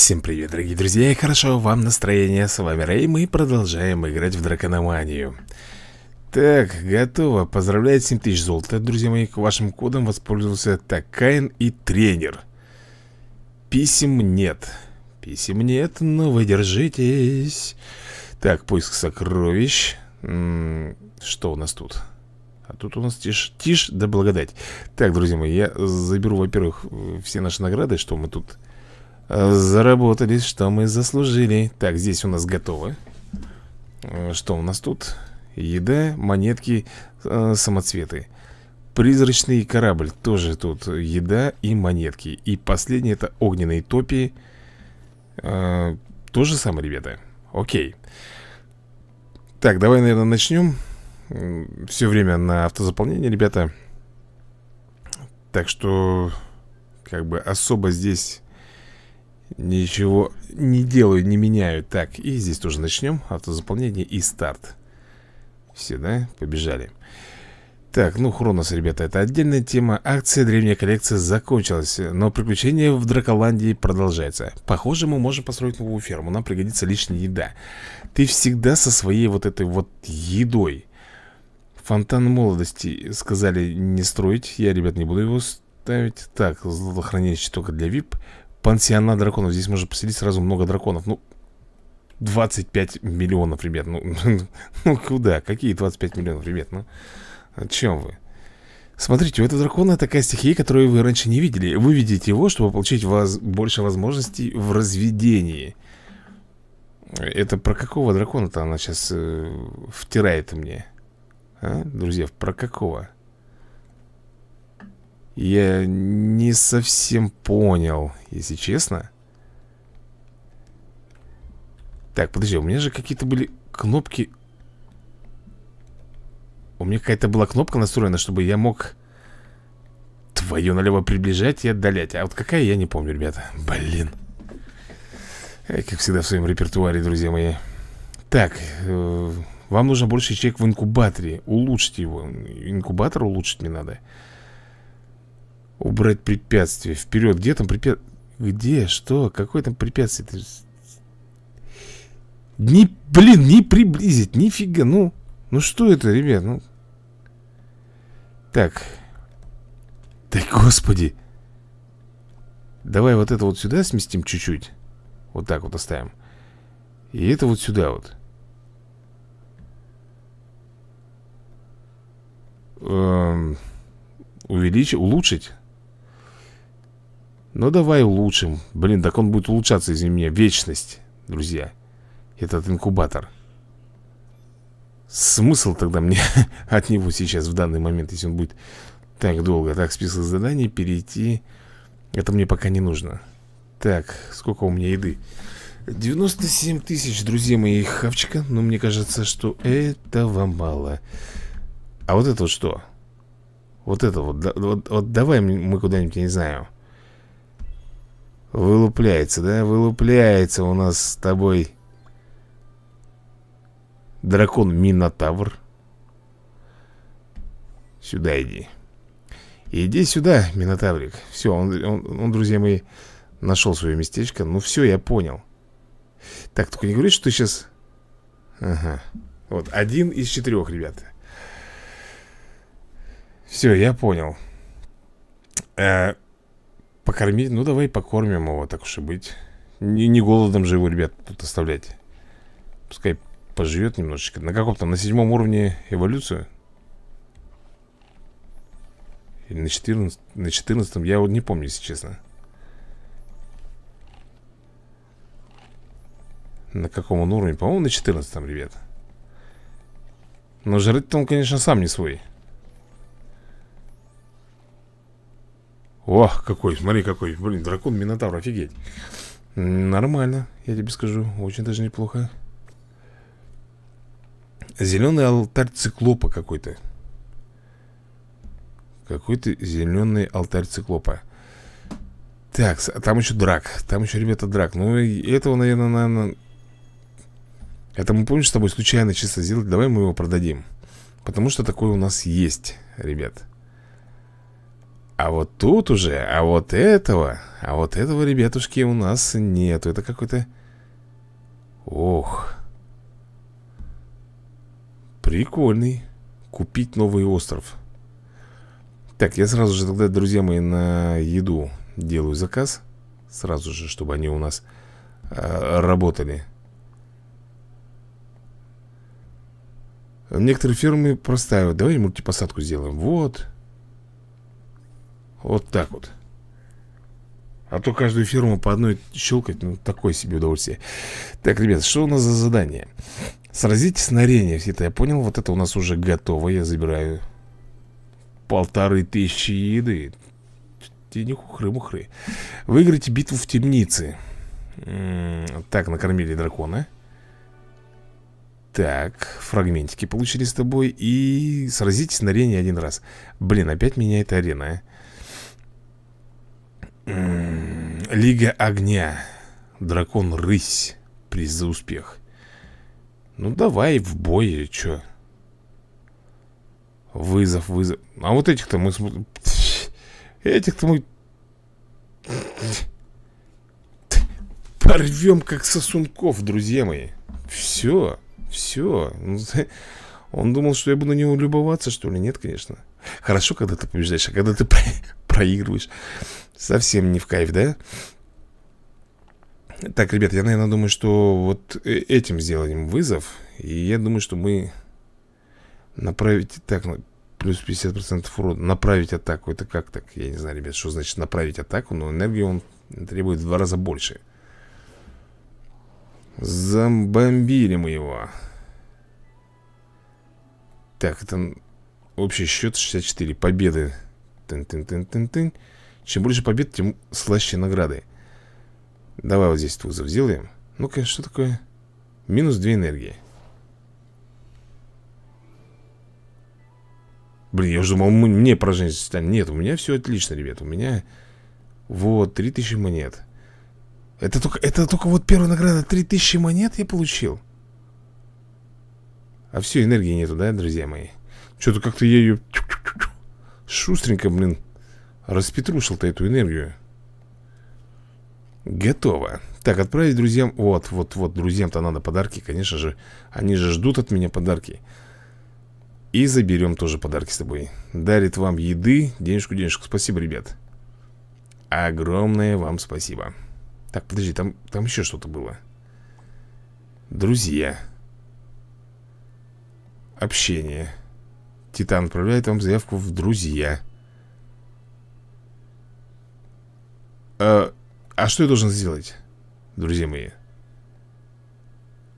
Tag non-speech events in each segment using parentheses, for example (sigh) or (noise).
Всем привет, дорогие друзья, и хорошо вам настроение, с вами Рэй, мы продолжаем играть в Дракономанию Так, готово, поздравляю, 7000 золота, друзья мои, к вашим кодам воспользовался Такайн и Тренер Писем нет, писем нет, но вы держитесь Так, поиск сокровищ, М -м что у нас тут? А тут у нас тишь, тишь да благодать Так, друзья мои, я заберу, во-первых, все наши награды, что мы тут Заработали, что мы заслужили Так, здесь у нас готово э, Что у нас тут? Еда, монетки, э, самоцветы Призрачный корабль Тоже тут еда и монетки И последнее это огненные топи э, То же самое, ребята Окей Так, давай, наверное, начнем Все время на автозаполнение, ребята Так что Как бы особо здесь Ничего не делаю, не меняю Так, и здесь тоже начнем Автозаполнение и старт Все, да? Побежали Так, ну Хронос, ребята, это отдельная тема Акция «Древняя коллекция» закончилась Но приключение в Драколандии продолжается Похоже, мы можем построить новую ферму Нам пригодится лишняя еда Ты всегда со своей вот этой вот едой Фонтан молодости сказали не строить Я, ребят, не буду его ставить Так, золотохранилище только для VIP Пансиона драконов. Здесь можно поселить сразу много драконов. Ну, 25 миллионов, ребят. Ну, (laughs) ну куда? Какие 25 миллионов, ребят? Ну, о чем вы? Смотрите, у этого дракона такая стихия, которую вы раньше не видели. Вы видите его, чтобы получить воз... больше возможностей в разведении. Это про какого дракона-то она сейчас э, втирает мне? А, друзья, про какого? Я не совсем понял, если честно Так, подожди, у меня же какие-то были кнопки У меня какая-то была кнопка настроена, чтобы я мог Твою налево приближать и отдалять А вот какая, я не помню, ребята Блин я, Как всегда в своем репертуаре, друзья мои Так, э вам нужно больше человек в инкубаторе Улучшить его Инкубатор улучшить мне надо Убрать препятствие. Вперед. Где там препятствие? Где? Что? Какое там препятствие? -то? Не, блин, не приблизить. Нифига. Ну, ну что это, ребят? Ну... Так. Да господи. Давай вот это вот сюда сместим чуть-чуть. Вот так вот оставим. И это вот сюда вот. Эм, увеличить, улучшить. Ну давай улучшим Блин, так он будет улучшаться из меня Вечность, друзья Этот инкубатор Смысл тогда мне (laughs) от него сейчас в данный момент Если он будет так долго Так, список заданий, перейти Это мне пока не нужно Так, сколько у меня еды? 97 тысяч, друзья мои, хавчика Но мне кажется, что этого мало А вот это вот что? Вот это вот, вот, вот давай мы куда-нибудь, я не знаю Вылупляется, да? Вылупляется у нас с тобой Дракон Минотавр Сюда иди Иди сюда, Минотаврик Все, он, он, он, друзья мои, нашел свое местечко Ну все, я понял Так, только не говори, что ты сейчас Ага Вот, один из четырех, ребята Все, я понял э Покормить? Ну, давай покормим его, так уж и быть Не, не голодом же его, ребят, тут оставлять Пускай поживет немножечко На каком там? На седьмом уровне эволюцию? Или на четырнадцатом? На 14 я вот не помню, если честно На каком он уровне? По-моему, на четырнадцатом, ребят Но жрать-то он, конечно, сам не свой Ох, какой, смотри какой Блин, дракон Минотавр, офигеть Нормально, я тебе скажу Очень даже неплохо Зеленый алтарь циклопа какой-то Какой-то зеленый алтарь циклопа Так, там еще драк Там еще, ребята, драк Ну, этого, наверное, наверное Это мы, помнишь, с тобой случайно чисто сделать Давай мы его продадим Потому что такое у нас есть, ребят а вот тут уже, а вот этого, а вот этого, ребятушки, у нас нету. Это какой-то... Ох. Прикольный. Купить новый остров. Так, я сразу же тогда, друзья мои, на еду делаю заказ. Сразу же, чтобы они у нас э, работали. Некоторые фирмы простаивают. Давай мультипосадку сделаем. Вот. Вот так вот. А то каждую фирму по одной щелкать, ну, такое себе удовольствие. Так, ребят, что у нас за задание? Сразитесь на арене. Это я понял, вот это у нас уже готово. Я забираю полторы тысячи еды. Тени хухры-мухры. Выиграйте битву в темнице. так, накормили дракона. Так, фрагментики получили с тобой. И сразитесь на арене один раз. Блин, опять меняет арена, а? Лига огня. Дракон-рысь. Приз за успех. Ну давай в бой, чё? Вызов, вызов. А вот этих-то мы... Этих-то мы... Порвем как сосунков, друзья мои. Все, все. Ну, он думал, что я буду на него любоваться, что ли? Нет, конечно. Хорошо, когда ты побеждаешь, а когда ты проигрываешь. Совсем не в кайф, да? Так, ребят, я, наверное, думаю, что вот э, этим сделаем вызов. И я думаю, что мы направить... Так, ну, плюс 50% урона, Направить атаку. Это как так? Я не знаю, ребят, что значит направить атаку, но энергии он требует в два раза больше. Забомбили мы его. Так, это общий счет 64. Победы Тын -тын -тын -тын -тын. Чем больше побед, тем слаще награды Давай вот здесь вызов сделаем Ну-ка, что такое? Минус 2 энергии Блин, я уже думал, мне поражение станет Нет, у меня все отлично, ребят У меня вот 3000 монет это только, это только вот первая награда 3000 монет я получил А все, энергии нету, да, друзья мои? Что-то как-то я ее Шустренько, блин, распетрушил-то эту энергию. Готово. Так, отправить друзьям... Вот, вот, вот, друзьям-то надо подарки, конечно же. Они же ждут от меня подарки. И заберем тоже подарки с тобой. Дарит вам еды, денежку-денежку. Спасибо, ребят. Огромное вам спасибо. Так, подожди, там, там еще что-то было. Друзья. Общение. Титан отправляет вам заявку в друзья. А, а что я должен сделать, друзья мои?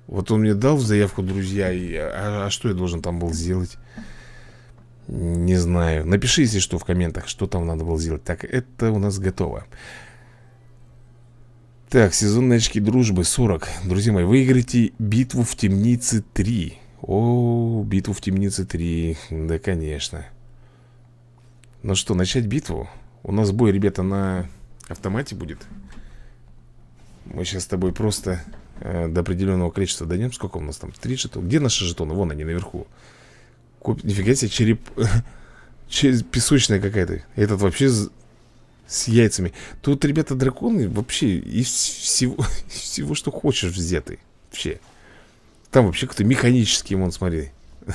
Вот он мне дал в заявку друзья, и, а, а что я должен там был сделать? Не знаю. Напиши, если что, в комментах, что там надо было сделать. Так, это у нас готово. Так, сезонные очки дружбы 40. Друзья мои, выиграйте битву в темнице 3. О, битву в темнице 3 Да, конечно Ну что, начать битву? У нас бой, ребята, на автомате будет Мы сейчас с тобой просто э, До определенного количества дойдем Сколько у нас там? Три жетона Где наши жетоны? Вон они, наверху Коп... Нифига себе, череп... (laughs) Песочная какая-то Этот вообще с яйцами Тут, ребята, драконы вообще Из всего, (laughs) всего что хочешь взяты Вообще там вообще какой-то механический, вон, смотри (laughs)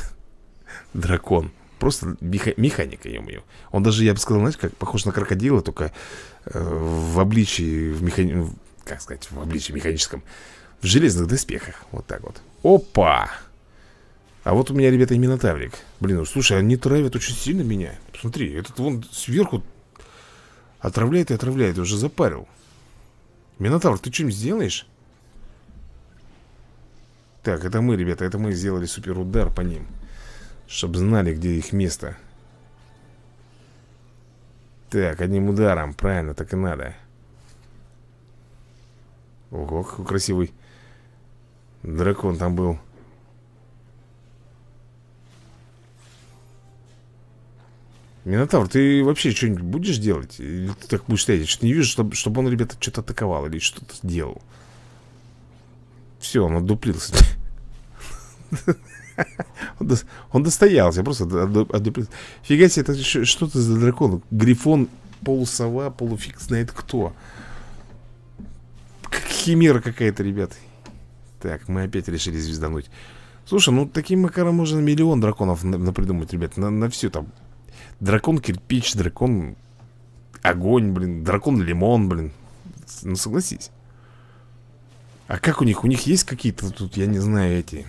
Дракон Просто меха механика, ему. Он даже, я бы сказал, знаешь, как похож на крокодила Только э, в обличии в механи... Как сказать, в обличии механическом В железных доспехах Вот так вот Опа! А вот у меня, ребята, именно таврик Блин, ну, слушай, они травят очень сильно меня Смотри, этот вон сверху Отравляет и отравляет, уже запарил Минотавр, ты что-нибудь сделаешь? Так, это мы, ребята, это мы сделали суперудар по ним чтобы знали, где их место Так, одним ударом, правильно, так и надо Ого, какой красивый Дракон там был Минотавр, ты вообще что-нибудь будешь делать? Или ты так будешь стоять? Я что-то не вижу, чтобы, чтобы он, ребята, что-то атаковал Или что-то сделал. Все, он отдуплился (laughs) он, до... он достоялся просто от, Фига себе, это что то за дракон? Грифон, полусова, полуфиг знает кто. Как химера какая-то, ребят. Так, мы опять решили звездануть. Слушай, ну таким макаром можно миллион драконов напридумать, ребят. На, на все там. Дракон кирпич, дракон огонь, блин. Дракон лимон, блин. Ну согласись. А как у них? У них есть какие-то тут, я не знаю, эти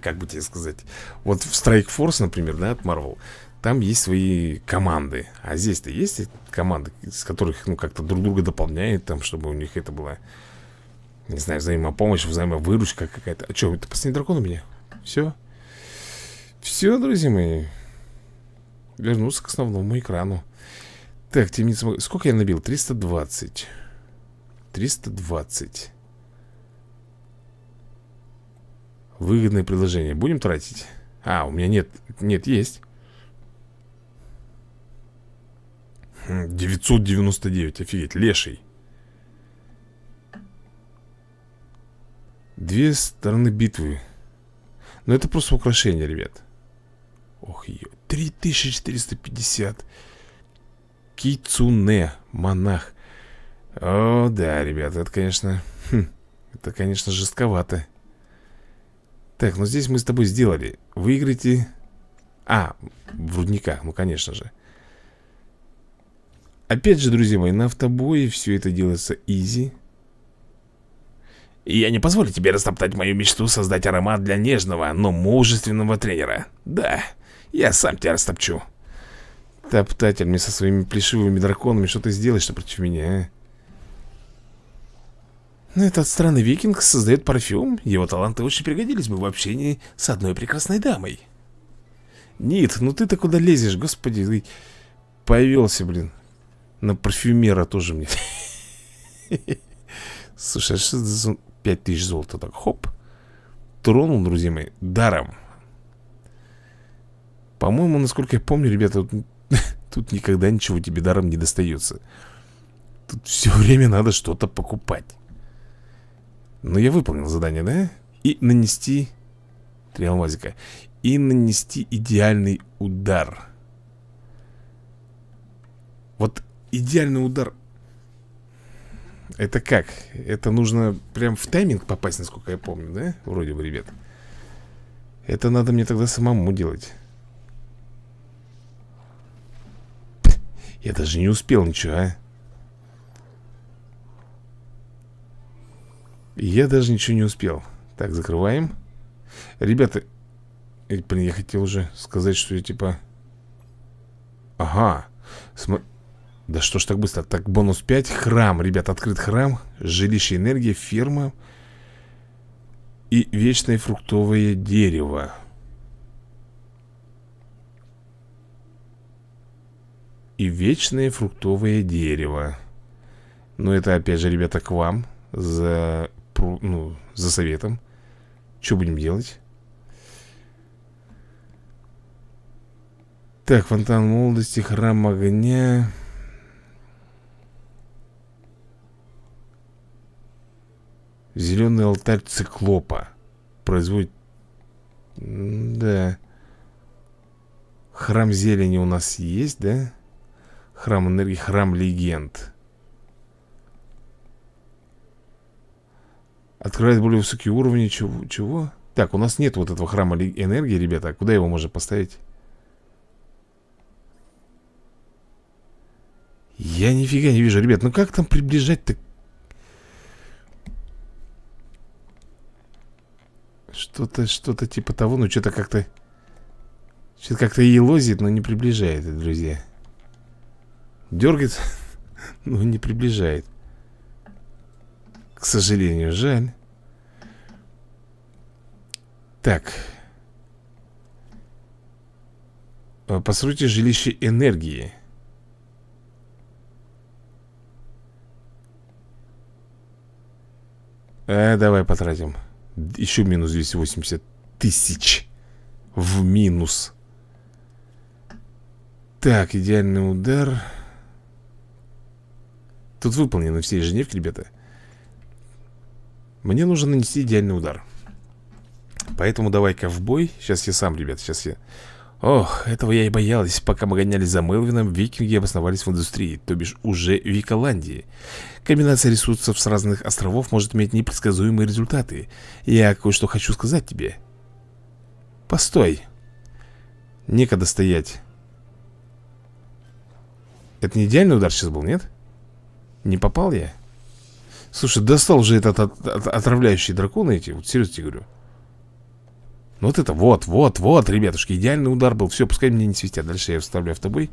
как бы тебе сказать Вот в Strike Force, например, да, от Marvel Там есть свои команды А здесь-то есть команды, с которых, ну, как-то друг друга дополняет Там, чтобы у них это было Не знаю, взаимопомощь, взаимовыручка какая-то А что, это последний дракон у меня? Все? Все, друзья мои Вернулся к основному экрану Так, темница... Сколько я набил? 320 320 Выгодное предложение. Будем тратить? А, у меня нет. Нет, есть. 999, хм, офигеть, леший. Две стороны битвы. Но это просто украшение, ребят. Ох, ее. 3450. Кицуне, монах. О, да, ребят, это, конечно... Хм, это, конечно, жестковато. Так, ну здесь мы с тобой сделали Выиграйте А, в рудниках, ну конечно же Опять же, друзья мои, на автобое все это делается изи и я не позволю тебе растоптать мою мечту создать аромат для нежного, но мужественного тренера. Да, я сам тебя растопчу. Топтатель мне со своими плешивыми драконами что ты сделаешь против меня, а? Ну, этот странный викинг создает парфюм, его таланты очень пригодились бы в общении с одной прекрасной дамой. Нит, ну ты-то куда лезешь, господи, ты повелся, блин. На парфюмера тоже мне. Слушай, а что за 5000 золота так? Хоп. Тронул, друзья мои, даром. По-моему, насколько я помню, ребята, тут, (laughs) тут никогда ничего тебе даром не достается. Тут все время надо что-то покупать. Ну я выполнил задание, да? И нанести... Три алмазика. И нанести идеальный удар. Вот идеальный удар... Это как? Это нужно прям в тайминг попасть, насколько я помню, да? Вроде бы, ребят. Это надо мне тогда самому делать. Я даже не успел ничего, а? Я даже ничего не успел Так, закрываем Ребята Блин, я хотел уже сказать, что я типа Ага См... Да что ж так быстро Так, бонус 5 Храм, ребят, открыт храм Жилище энергия, ферма И вечное фруктовое дерево И вечное фруктовое дерево Но ну, это опять же, ребята, к вам за вопро... ну, за советом. Что будем делать? Так, фонтан молодости, храм огня. Зеленый алтарь циклопа. Производит... Да. Храм зелени у нас есть, да? Храм энергии, храм легенд. Открывает более высокие уровни. Чего? Чего? Так, у нас нет вот этого храма энергии, ребята. Куда его можно поставить? Я нифига не вижу, ребят. Ну как там приближать-то? Что-то, что-то типа того. Ну что-то как-то... Что-то как-то елозит, но не приближает, друзья. Дергается, (laughs) но не приближает. К сожалению, жаль Так э, Построите жилище энергии э, Давай потратим Еще минус 280 тысяч В минус Так, идеальный удар Тут выполнены все ежедневки, ребята мне нужно нанести идеальный удар Поэтому давай-ка в бой Сейчас я сам, ребят, сейчас я Ох, этого я и боялась Пока мы гонялись за Мелвином, викинги обосновались в индустрии То бишь уже в Виколандии Комбинация ресурсов с разных островов Может иметь непредсказуемые результаты Я кое-что хочу сказать тебе Постой Некогда стоять Это не идеальный удар сейчас был, нет? Не попал я? Слушай, достал же этот от, от, отравляющий дракон эти, вот серьезно тебе говорю. Ну, вот это, вот, вот, вот, ребятушки, идеальный удар был. Все, пускай мне не свистят. Дальше я вставляю тобой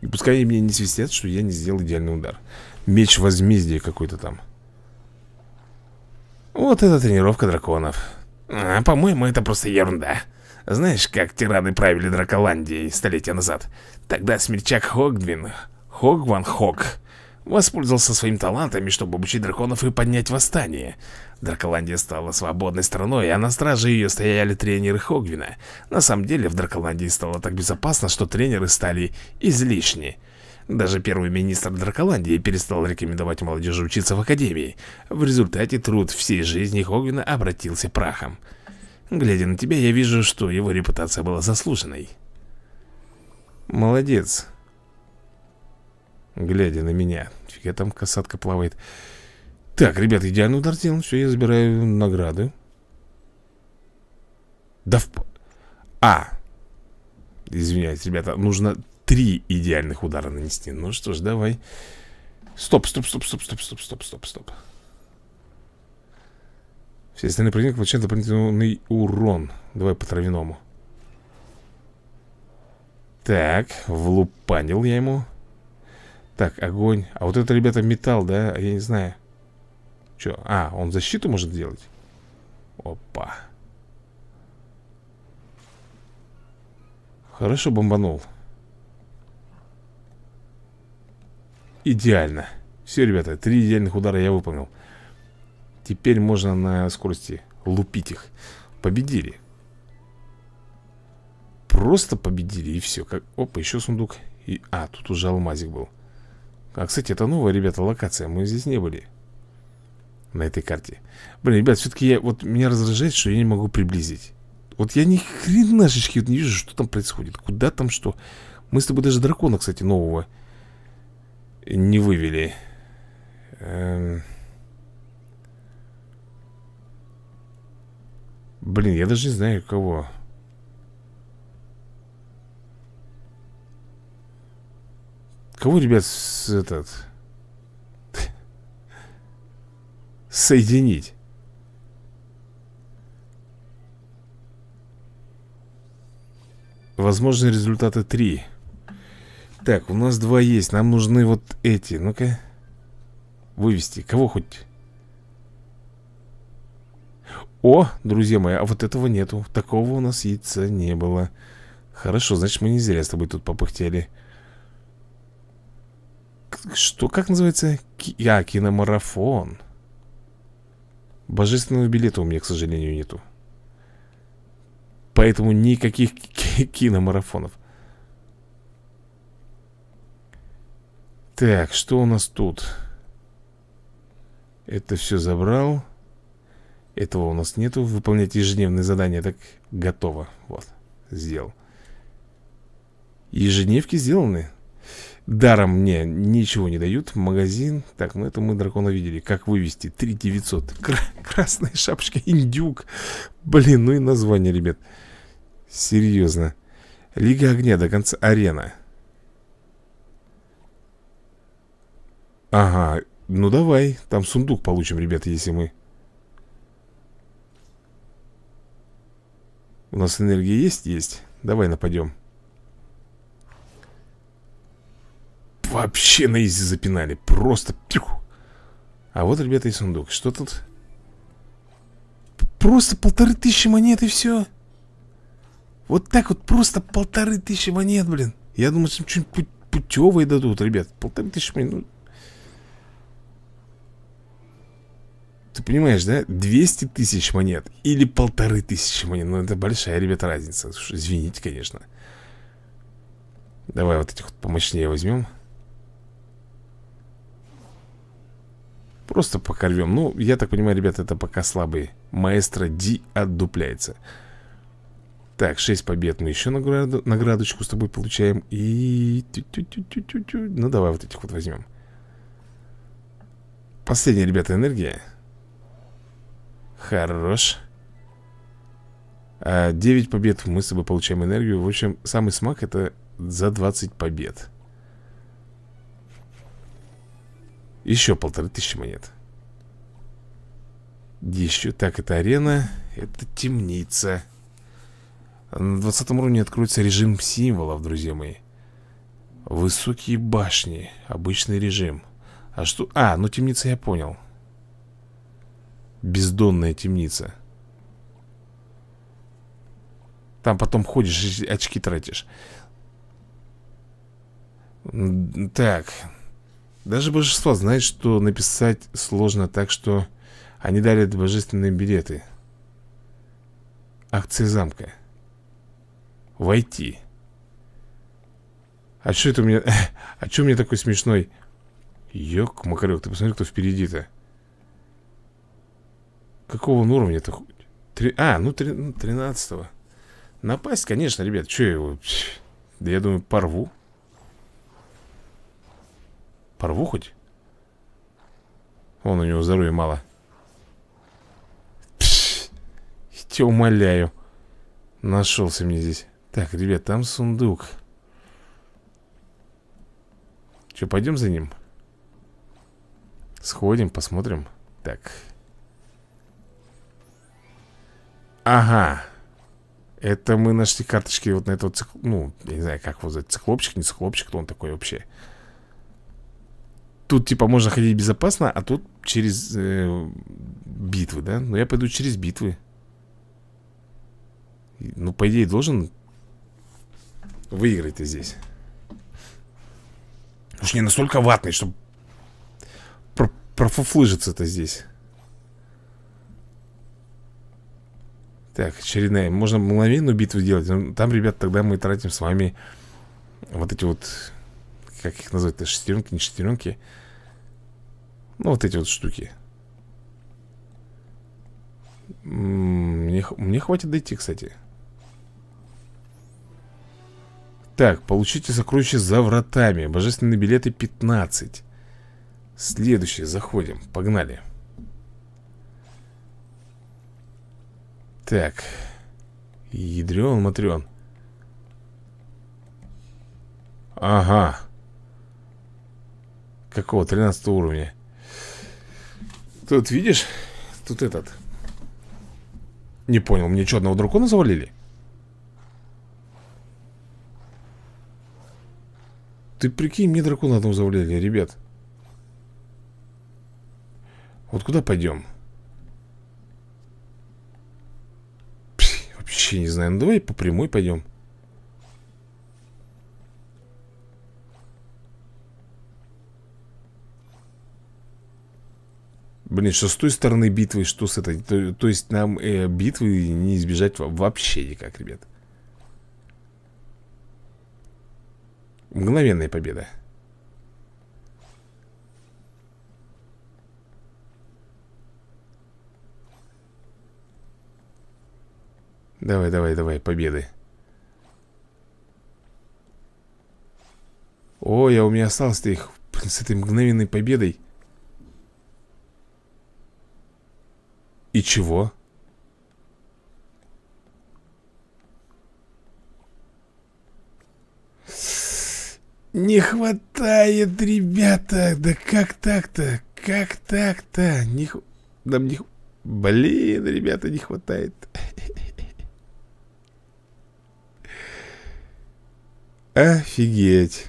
И пускай мне не свистят, что я не сделал идеальный удар. Меч возмездия какой-то там. Вот это тренировка драконов. А, по-моему, это просто ерунда. Знаешь, как тираны правили Драколандией столетия назад? Тогда смельчак Хогдвин, Хогван Хог, воспользовался своими талантами, чтобы обучить драконов и поднять восстание. Драколандия стала свободной страной, а на страже ее стояли тренеры Хогвина. На самом деле в Драколандии стало так безопасно, что тренеры стали излишни. Даже первый министр Драколандии перестал рекомендовать молодежи учиться в академии. В результате труд всей жизни Хогвина обратился прахом. Глядя на тебя, я вижу, что его репутация была заслуженной. Молодец. Глядя на меня, Нифига там касатка плавает Так, ребят, идеальный удар сделан Все, я забираю награды Да в... А Извиняюсь, ребята, нужно три идеальных удара нанести Ну что ж, давай Стоп, стоп, стоп, стоп, стоп, стоп, стоп, стоп, стоп Все остальные противники получают дополнительный урон Давай по травяному Так, влупанил я ему так, огонь. А вот это, ребята, металл, да? Я не знаю. что. А, он защиту может делать? Опа. Хорошо бомбанул. Идеально. Все, ребята, три идеальных удара я выполнил. Теперь можно на скорости лупить их. Победили. Просто победили и все. Как... Опа, еще сундук. И... А, тут уже алмазик был. А, кстати, это новая, ребята, локация Мы здесь не были На этой карте Блин, ребят, все-таки я, вот меня раздражает, что я не могу приблизить Вот я ни хренашечки вот не вижу, что там происходит Куда там что Мы с тобой даже дракона, кстати, нового Не вывели эм... Блин, я даже не знаю, кого Кого, ребят, с, этот... Соединить? Возможные результаты три. Так, у нас два есть Нам нужны вот эти Ну-ка Вывести Кого хоть? О, друзья мои, а вот этого нету Такого у нас яйца не было Хорошо, значит мы не зря с тобой тут попыхтели что, как называется? Я а, киномарафон Божественного билета у меня, к сожалению, нету Поэтому никаких (laughs) киномарафонов Так, что у нас тут? Это все забрал Этого у нас нету Выполнять ежедневные задания Так, готово Вот, сделал Ежедневки сделаны Даром мне ничего не дают Магазин Так, ну это мы дракона видели Как вывести? 3900 Кра Красная шапочка, индюк Блин, ну и название, ребят Серьезно Лига огня до конца арена Ага, ну давай Там сундук получим, ребята, если мы У нас энергия есть? Есть Давай нападем Вообще на изи запинали Просто пих. А вот, ребята, и сундук Что тут? Просто полторы тысячи монет и все Вот так вот просто полторы тысячи монет, блин Я думал, что что-нибудь путевые дадут, ребят Полторы тысячи монет ну... Ты понимаешь, да? Двести тысяч монет Или полторы тысячи монет Ну это большая, ребят, разница Извините, конечно Давай вот этих вот помощнее возьмем Просто покорвем. Ну, я так понимаю, ребята, это пока слабые. Маэстро Ди отдупляется. Так, 6 побед мы еще награду, наградочку с тобой получаем. И... Ну, давай вот этих вот возьмем. Последняя, ребята, энергия. Хорош. А 9 побед мы с тобой получаем энергию. В общем, самый смак это за 20 побед. Еще полторы тысячи монет Еще, так, это арена Это темница На двадцатом уровне откроется режим символов, друзья мои Высокие башни Обычный режим А что? А, ну темница я понял Бездонная темница Там потом ходишь и очки тратишь Так, даже божество знает, что написать сложно, так что они дали божественные билеты. Акция замка. Войти. А что это у меня... (laughs) А что у меня такой смешной... Ёк, Макарёк, ты посмотри, кто впереди-то. Какого он уровня-то? Три... А, ну, ну, тринадцатого. Напасть, конечно, ребят. Что я его... Да я думаю, порву. Порву хоть? Вон у него здоровья мало. Пш, я тебя умоляю. Нашелся мне здесь. Так, ребят, там сундук. Че, пойдем за ним? Сходим, посмотрим. Так. Ага. Это мы нашли карточки вот на этого цикл... Ну, я не знаю, как его звать, Циклопчик, не циклопчик, кто он такой вообще. Тут типа можно ходить безопасно, а тут через э, битвы, да? Но ну, я пойду через битвы. Ну, по идее, должен выиграть ты здесь. Уж не настолько ватный, чтобы про профуфлыжиться-то здесь. Так, очередная. Можно мгновенную битву делать. Там, ребят, тогда мы тратим с вами вот эти вот как их назвать-то, шестеренки, не шестеренки Ну, вот эти вот штуки мне, мне хватит дойти, кстати Так, получите сокровище за вратами Божественные билеты 15 Следующий, заходим Погнали Так Ядрен, матрен Ага Какого? 13 уровня. Тут, видишь, тут этот. Не понял, мне что, одного дракона завалили? Ты прикинь, мне дракона одного завалили, ребят. Вот куда пойдем? Пш, вообще не знаю. Ну давай по прямой пойдем. Блин, что с той стороны битвы, что с этой То, то есть нам э, битвы не избежать вообще никак, ребят Мгновенная победа Давай, давай, давай, победы О, я у меня осталось-то их блин, с этой мгновенной победой И чего? Не хватает, ребята. Да как так-то? Как так-то? Не х... Нам не... Блин, ребята, не хватает. (laughs) Офигеть.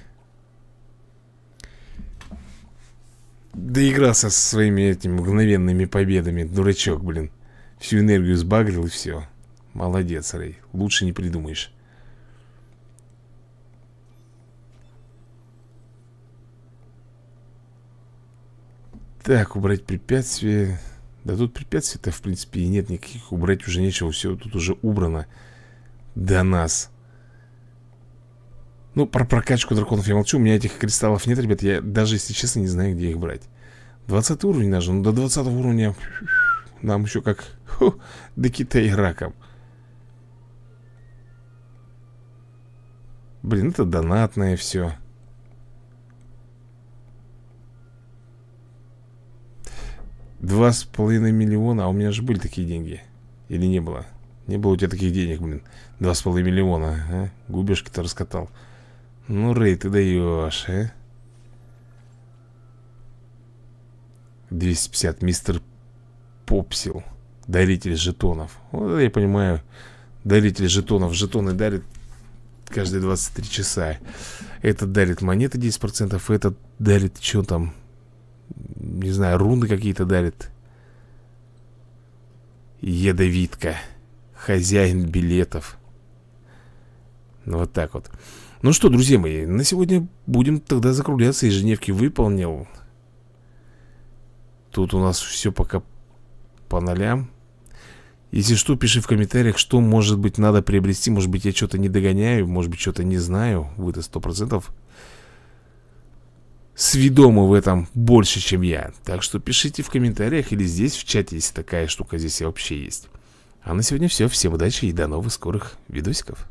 доигрался со своими этими мгновенными победами Дурачок, блин Всю энергию сбагрил и все Молодец, Рэй, лучше не придумаешь Так, убрать препятствие Да тут препятствий-то, в принципе, и нет никаких Убрать уже нечего, все тут уже убрано До нас ну, про прокачку драконов я молчу У меня этих кристаллов нет, ребят Я даже, если честно, не знаю, где их брать 20 уровень даже, ну до 20 уровня Нам еще как ху, До Китая раком Блин, это донатное все Два с половиной миллиона А у меня же были такие деньги Или не было? Не было у тебя таких денег, блин Два с половиной миллиона а? Губежки-то раскатал ну, Рэй, ты даешь, а? Э? 250, мистер Попсил Даритель жетонов Вот я понимаю Даритель жетонов Жетоны дарит каждые 23 часа Этот дарит монеты 10% Этот дарит, что там Не знаю, руны какие-то дарит Ядовитка Хозяин билетов ну, Вот так вот ну что, друзья мои, на сегодня будем тогда закругляться. Ежедневки выполнил. Тут у нас все пока по нолям. Если что, пиши в комментариях, что, может быть, надо приобрести. Может быть, я что-то не догоняю, может быть, что-то не знаю. Вы-то сто процентов сведомы в этом больше, чем я. Так что пишите в комментариях или здесь в чате, если такая штука здесь вообще есть. А на сегодня все. Всем удачи и до новых скорых видосиков.